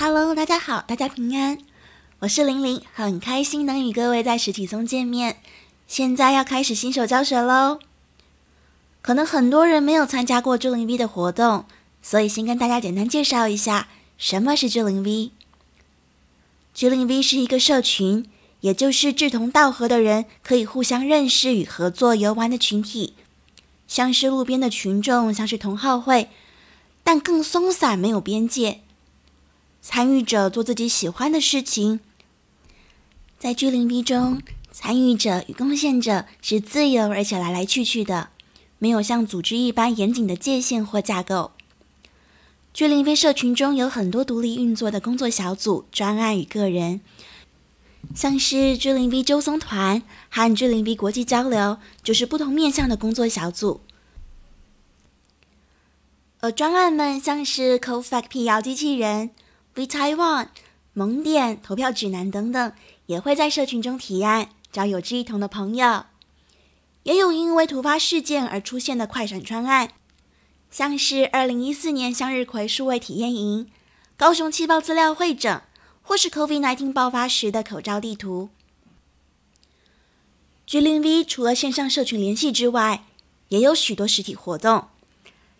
Hello，大家好，大家平安，我是玲玲，很开心能与各位在实体中见面。现在要开始新手教学喽。可能很多人没有参加过聚灵 V 的活动，所以先跟大家简单介绍一下什么是聚灵 V。聚灵 V 是一个社群，也就是志同道合的人可以互相认识与合作游玩的群体，像是路边的群众，像是同好会，但更松散，没有边界。参与者做自己喜欢的事情。在巨灵 V 中，参与者与贡献者是自由而且来来去去的，没有像组织一般严谨的界限或架构。巨灵 V 社群中有很多独立运作的工作小组、专案与个人，像是巨灵 b 周松团和巨灵 b 国际交流，就是不同面向的工作小组。而专案们像是 c o f a c p 摇机器人。V Taiwan 点投票指南等等，也会在社群中提案，找有志一同的朋友。也有因为突发事件而出现的快闪专案，像是2014年向日葵数位体验营、高雄气泡资料会诊，或是 COVID-19 爆发时的口罩地图。G 零 V 除了线上社群联系之外，也有许多实体活动，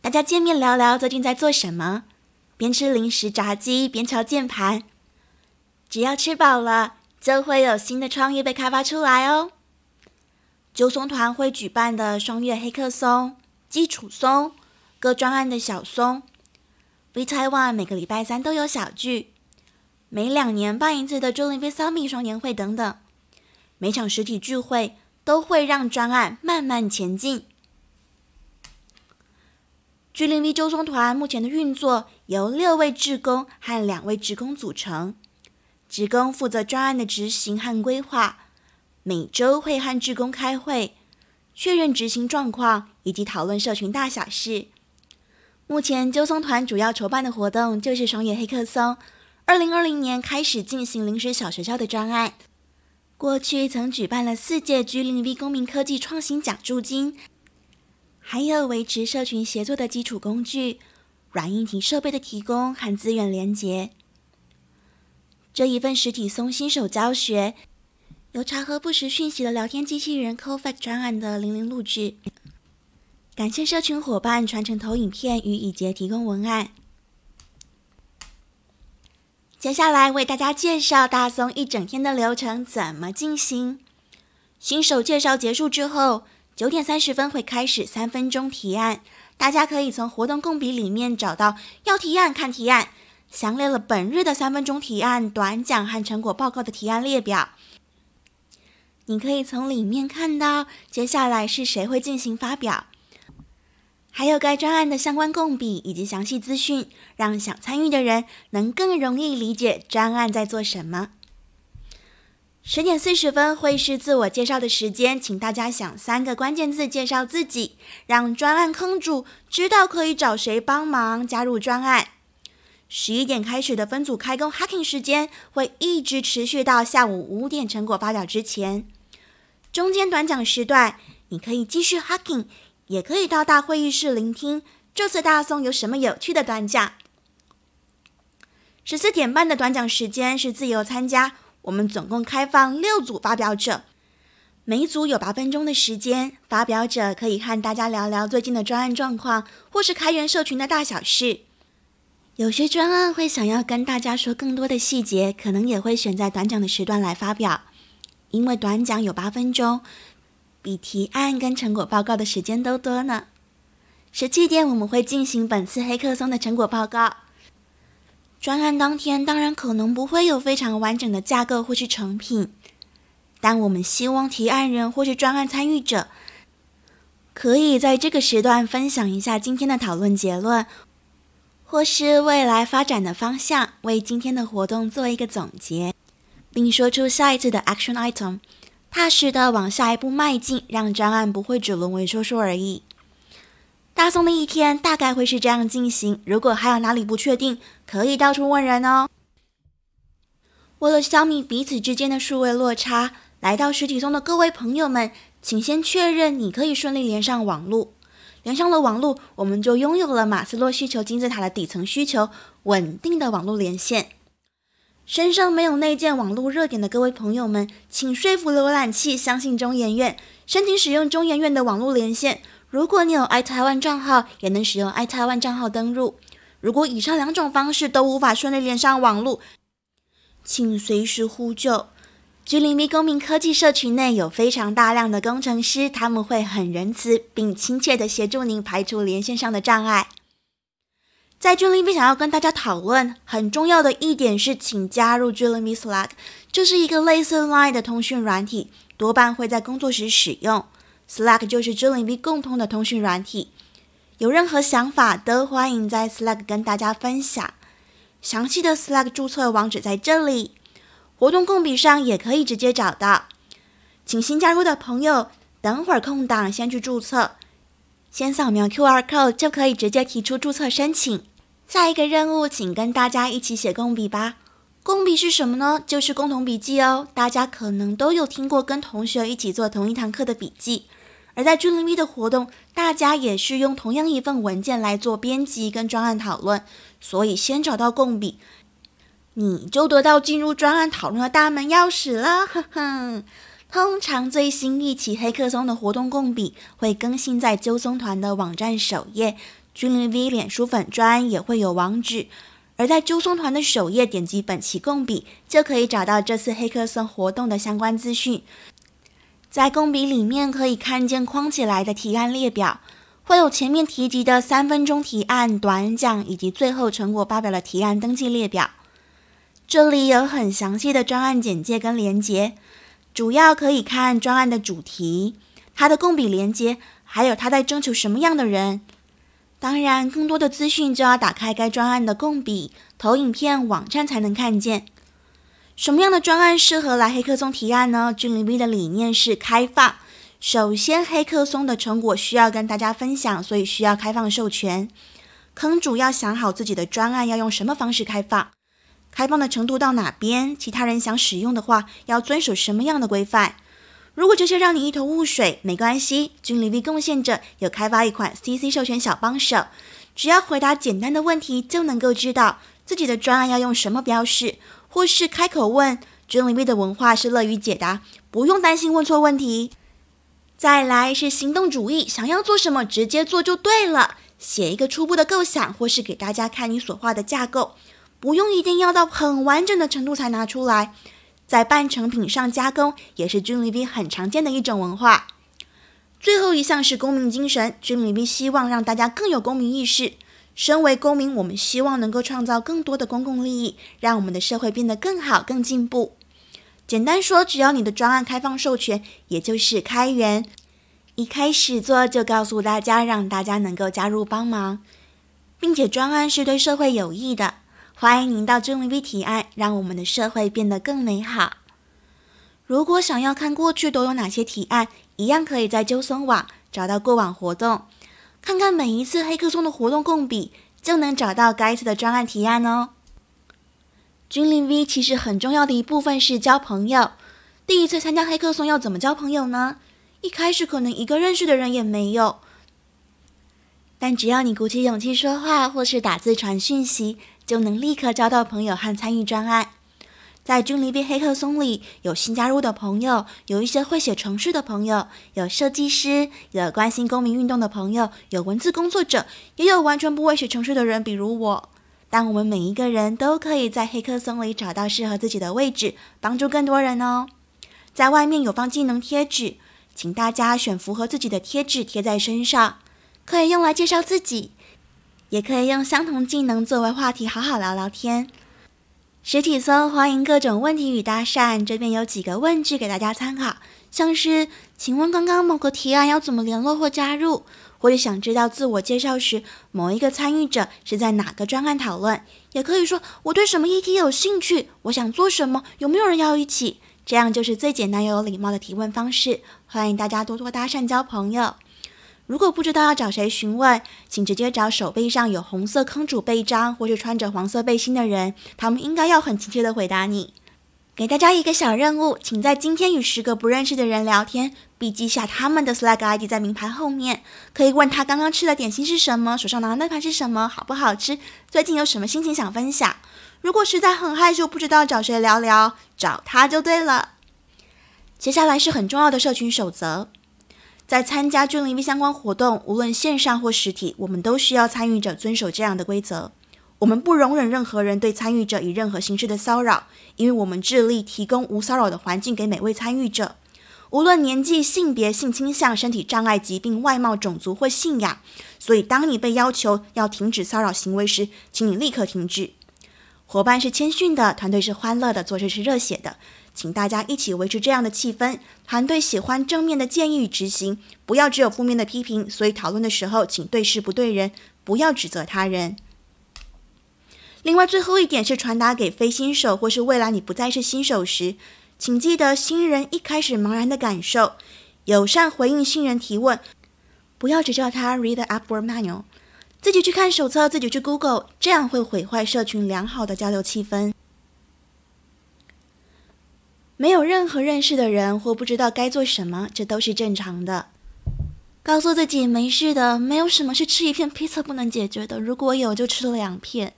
大家见面聊聊最近在做什么。边吃零食炸鸡边敲键盘，只要吃饱了，就会有新的创意被开发出来哦。九松团会举办的双月黑客松、基础松、各专案的小松 w t a h a n e 每个礼拜三都有小聚，每两年办一次的周立威 m 命双年会等等，每场实体聚会都会让专案慢慢前进。居岭 V 周松团目前的运作由六位志工和两位职工组成，职工负责专案的执行和规划，每周会和志工开会，确认执行状况以及讨论社群大小事。目前周松团主要筹办的活动就是双业黑客松，二零二零年开始进行临时小学校的专案，过去曾举办了四届 G 零 V 公民科技创新奖助金。还有维持社群协作的基础工具、软硬体设备的提供和资源连接。这一份实体松新手教学，由查和不时讯息的聊天机器人 c o f a c 专案的玲玲录制。感谢社群伙伴传承投影片与以杰提供文案。接下来为大家介绍大松一整天的流程怎么进行。新手介绍结束之后。九点三十分会开始三分钟提案，大家可以从活动供笔里面找到要提案看提案，详列了本日的三分钟提案、短讲和成果报告的提案列表。你可以从里面看到接下来是谁会进行发表，还有该专案的相关供笔以及详细资讯，让想参与的人能更容易理解专案在做什么。十点四十分会是自我介绍的时间，请大家想三个关键字介绍自己，让专案坑主知道可以找谁帮忙加入专案。十一点开始的分组开工 hacking 时间会一直持续到下午五点成果发表之前。中间短讲时段，你可以继续 hacking，也可以到大会议室聆听这次大宋有什么有趣的短讲。十四点半的短讲时间是自由参加。我们总共开放六组发表者，每组有八分钟的时间。发表者可以和大家聊聊最近的专案状况，或是开源社群的大小事。有些专案会想要跟大家说更多的细节，可能也会选在短讲的时段来发表，因为短讲有八分钟，比提案跟成果报告的时间都多呢。十七点我们会进行本次黑客松的成果报告。专案当天，当然可能不会有非常完整的架构或是成品，但我们希望提案人或是专案参与者可以在这个时段分享一下今天的讨论结论，或是未来发展的方向，为今天的活动做一个总结，并说出下一次的 action item，踏实的往下一步迈进，让专案不会只沦为说说而已。大宋的一天大概会是这样进行。如果还有哪里不确定，可以到处问人哦。为了消弭彼此之间的数位落差，来到实体中的各位朋友们，请先确认你可以顺利连上网络。连上了网络，我们就拥有了马斯洛需求金字塔的底层需求——稳定的网络连线。身上没有内建网络热点的各位朋友们，请说服浏览器相信中研院，申请使用中研院的网络连线。如果你有 i t 湾 i 账号，也能使用 i t 湾 i 账号登录。如果以上两种方式都无法顺利连上网络，请随时呼救。g l i m y 公民科技社群内有非常大量的工程师，他们会很仁慈并亲切的协助您排除连线上的障碍。在 g l i m y 想要跟大家讨论很重要的一点是，请加入 g l i m y Slack，这是一个类似 Line 的通讯软体，多半会在工作时使用。Slack 就是 j l i 朱 n V 共通的通讯软体，有任何想法都欢迎在 Slack 跟大家分享。详细的 Slack 注册网址在这里，活动共笔上也可以直接找到。请新加入的朋友等会儿空档先去注册，先扫描 QR Code 就可以直接提出注册申请。下一个任务，请跟大家一起写共笔吧。共笔是什么呢？就是共同笔记哦，大家可能都有听过，跟同学一起做同一堂课的笔记。而在军令 V 的活动，大家也是用同样一份文件来做编辑跟专案讨论，所以先找到共笔，你就得到进入专案讨论的大门钥匙了。呵呵，通常最新一期黑客松的活动共笔会更新在揪松团的网站首页，军令 V 脸书粉专也会有网址。而在揪松团的首页点击本期共笔，就可以找到这次黑客松活动的相关资讯。在供笔里面可以看见框起来的提案列表，会有前面提及的三分钟提案短讲以及最后成果发表的提案登记列表。这里有很详细的专案简介跟连接，主要可以看专案的主题、它的供笔连接，还有它在征求什么样的人。当然，更多的资讯就要打开该专案的供笔投影片网站才能看见。什么样的专案适合来黑客松提案呢？君临 V 的理念是开放。首先，黑客松的成果需要跟大家分享，所以需要开放授权。坑主要想好自己的专案要用什么方式开放，开放的程度到哪边，其他人想使用的话要遵守什么样的规范。如果这些让你一头雾水，没关系，君临 V 贡献者有开发一款 CC 授权小帮手，只要回答简单的问题，就能够知道自己的专案要用什么标示。或是开口问，军旅兵的文化是乐于解答，不用担心问错问题。再来是行动主义，想要做什么直接做就对了。写一个初步的构想，或是给大家看你所画的架构，不用一定要到很完整的程度才拿出来。在半成品上加工，也是军旅兵很常见的一种文化。最后一项是公民精神，军旅兵希望让大家更有公民意识。身为公民，我们希望能够创造更多的公共利益，让我们的社会变得更好、更进步。简单说，只要你的专案开放授权，也就是开源，一开始做就告诉大家，让大家能够加入帮忙，并且专案是对社会有益的。欢迎您到正 V 提案，让我们的社会变得更美好。如果想要看过去都有哪些提案，一样可以在揪松网找到过往活动。看看每一次黑客松的活动供比，就能找到该次的专案提案哦。军令 V 其实很重要的一部分是交朋友。第一次参加黑客松要怎么交朋友呢？一开始可能一个认识的人也没有，但只要你鼓起勇气说话或是打字传讯息，就能立刻交到朋友和参与专案。在君离别黑客松里，有新加入的朋友，有一些会写程序的朋友，有设计师，有关心公民运动的朋友，有文字工作者，也有完全不会写程序的人，比如我。但我们每一个人都可以在黑客松里找到适合自己的位置，帮助更多人哦。在外面有放技能贴纸，请大家选符合自己的贴纸贴在身上，可以用来介绍自己，也可以用相同技能作为话题好好聊聊天。实体村欢迎各种问题与搭讪，这边有几个问句给大家参考，像是“请问刚刚某个提案要怎么联络或加入”，或者想知道自我介绍时某一个参与者是在哪个专案讨论，也可以说“我对什么议题有兴趣，我想做什么，有没有人要一起”，这样就是最简单又有礼貌的提问方式。欢迎大家多多搭讪交朋友。如果不知道要找谁询问，请直接找手背上有红色坑主背章或是穿着黄色背心的人，他们应该要很亲切的回答你。给大家一个小任务，请在今天与十个不认识的人聊天，笔记下他们的 Slack ID 在名牌后面。可以问他刚刚吃的点心是什么，手上拿的那盘是什么，好不好吃？最近有什么心情想分享？如果实在很害羞不知道找谁聊聊，找他就对了。接下来是很重要的社群守则。在参加 g l V 相关活动，无论线上或实体，我们都需要参与者遵守这样的规则。我们不容忍任何人对参与者以任何形式的骚扰，因为我们致力提供无骚扰的环境给每位参与者，无论年纪、性别、性倾向、身体障碍、疾病、外貌、种族或信仰。所以，当你被要求要停止骚扰行为时，请你立刻停止。伙伴是谦逊的，团队是欢乐的，做事是热血的，请大家一起维持这样的气氛。团队喜欢正面的建议与执行，不要只有负面的批评，所以讨论的时候请对事不对人，不要指责他人。另外，最后一点是传达给非新手或是未来你不再是新手时，请记得新人一开始茫然的感受，友善回应新人提问，不要只叫他 read upward manual。自己去看手册，自己去 Google，这样会毁坏社群良好的交流气氛。没有任何认识的人或不知道该做什么，这都是正常的。告诉自己没事的，没有什么是吃一片披萨不能解决的。如果有，就吃了两片。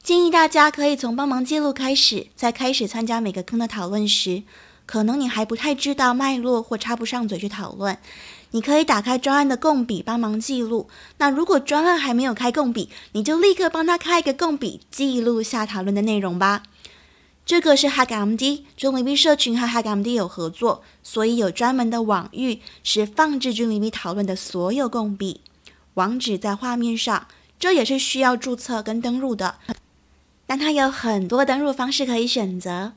建议大家可以从帮忙记录开始，在开始参加每个坑的讨论时。可能你还不太知道脉络或插不上嘴去讨论，你可以打开专案的共笔帮忙记录。那如果专案还没有开共笔，你就立刻帮他开一个共笔，记录下讨论的内容吧。这个是 HackMD，中临兵社群和 HackMD 有合作，所以有专门的网域是放置军临币讨论的所有共笔，网址在画面上，这也是需要注册跟登录的，但它有很多登录方式可以选择。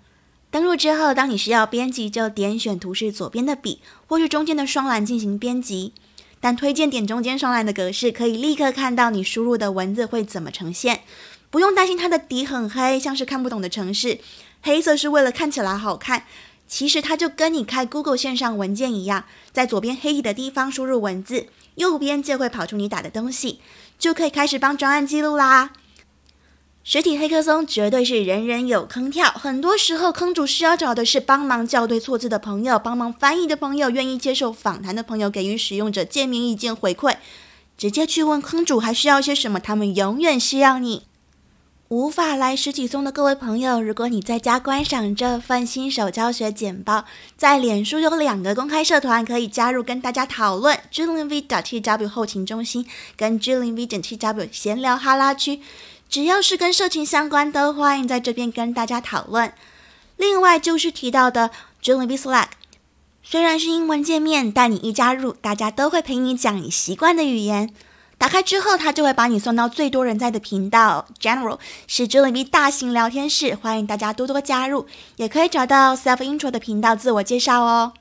登录之后，当你需要编辑，就点选图示左边的笔，或是中间的双栏进行编辑。但推荐点中间双栏的格式，可以立刻看到你输入的文字会怎么呈现，不用担心它的底很黑，像是看不懂的城市。黑色是为了看起来好看，其实它就跟你开 Google 线上文件一样，在左边黑底的地方输入文字，右边就会跑出你打的东西，就可以开始帮专案记录啦。实体黑客松绝对是人人有坑跳。很多时候，坑主需要找的是帮忙校对错字的朋友、帮忙翻译的朋友、愿意接受访谈的朋友，给予使用者建明意见回馈。直接去问坑主还需要些什么，他们永远需要你。无法来实体松的各位朋友，如果你在家观赏这份新手教学简报，在脸书有两个公开社团可以加入，跟大家讨论 j u l i n v. 点 t w 后勤中心跟 j u l i n v. 点 t w 闲聊哈拉区。只要是跟社群相关的，欢迎在这边跟大家讨论。另外就是提到的 Joinly Slack，虽然是英文界面，但你一加入，大家都会陪你讲你习惯的语言。打开之后，它就会把你送到最多人在的频道 General，是 Joinly 大型聊天室，欢迎大家多多加入。也可以找到 Self Intro 的频道自我介绍哦。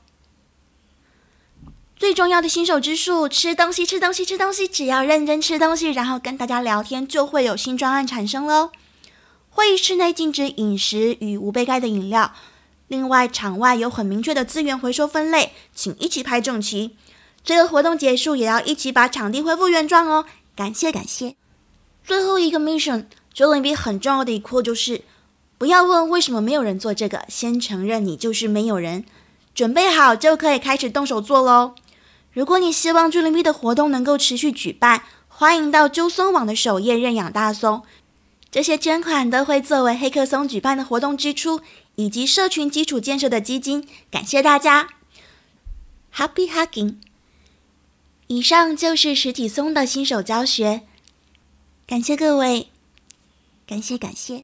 最重要的新手之术：吃东西，吃东西，吃东西！只要认真吃东西，然后跟大家聊天，就会有新专案产生喽。会议室内禁止饮食与无杯盖的饮料。另外，场外有很明确的资源回收分类，请一起拍整齐。这个活动结束也要一起把场地恢复原状哦。感谢，感谢。最后一个 m i s s i o n r o 比很重要的一课就是，不要问为什么没有人做这个，先承认你就是没有人。准备好就可以开始动手做喽。如果你希望《侏罗纪》的活动能够持续举办，欢迎到周松网的首页认养大松。这些捐款都会作为黑客松举办的活动支出以及社群基础建设的基金。感谢大家，Happy Hugging！以上就是实体松的新手教学，感谢各位，感谢感谢。